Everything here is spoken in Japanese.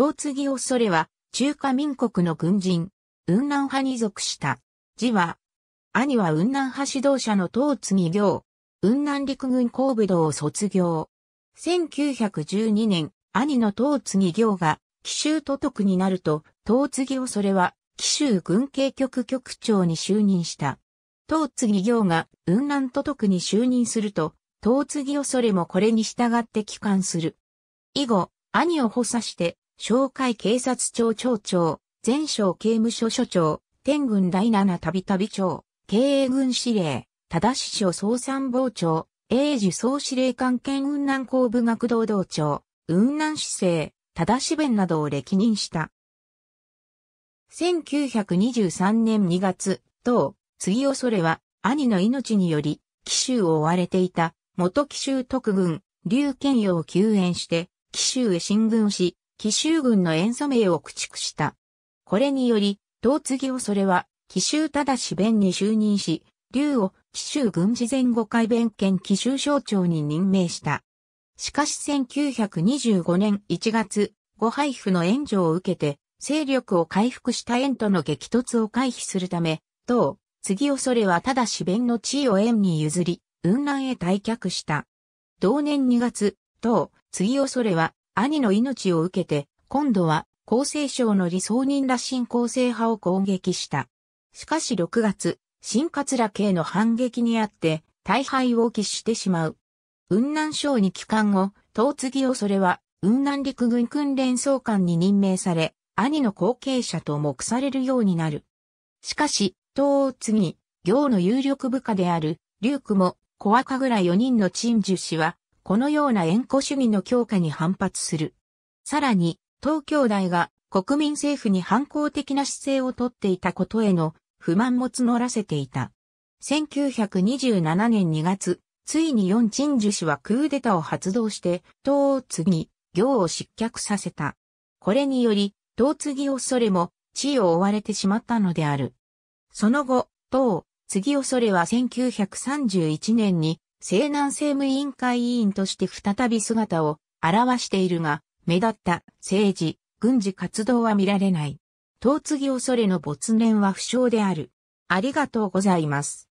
東継を恐れは、中華民国の軍人、雲南派に属した。字は、兄は雲南派指導者の東継行、雲南陸軍工部道を卒業。1912年、兄の東継行が、奇襲都督になると、東継を恐れは、奇襲軍警局局長に就任した。東継行が雲南都督に就任すると、東継を恐れもこれに従って帰還する。以後、兄を補佐して、紹介警察庁庁長、全省刑務所所長、天軍第七旅旅長、経営軍司令、正志所総参謀長、英樹総司令官兼雲南工部学堂道長、雲南市政、正志弁などを歴任した。1923年2月、当、杉恐れは、兄の命により、紀州を追われていた、元紀州特軍、劉健陽を救援して、紀州へ進軍し、奇襲軍の塩素名を駆逐した。これにより、東次をそれは、奇襲ただし弁に就任し、劉を奇襲軍事前後改弁兼奇襲省庁に任命した。しかし1925年1月、ご配布の援助を受けて、勢力を回復した縁との激突を回避するため、当、次恐れはただし弁の地位を縁に譲り、雲南へ退却した。同年2月、当、次恐れは、兄の命を受けて、今度は、厚生省の理想人ら新厚生派を攻撃した。しかし6月、新桂系の反撃にあって、大敗を喫してしまう。雲南省に帰還後、東次をそれは、雲南陸軍訓練総監に任命され、兄の後継者と目されるようになる。しかし、東次、行の有力部下である、龍久も、小赤倉4人の陳樹氏は、このような縁故主義の強化に反発する。さらに、東京大が国民政府に反抗的な姿勢をとっていたことへの不満も募らせていた。1927年2月、ついに四鎮守氏はクーデタを発動して、東継に行を失脚させた。これにより、東継ぎ恐れも地位を追われてしまったのである。その後、東次恐れは1931年に西南政務委員会委員として再び姿を現しているが、目立った政治、軍事活動は見られない。遠継恐れの没年は不詳である。ありがとうございます。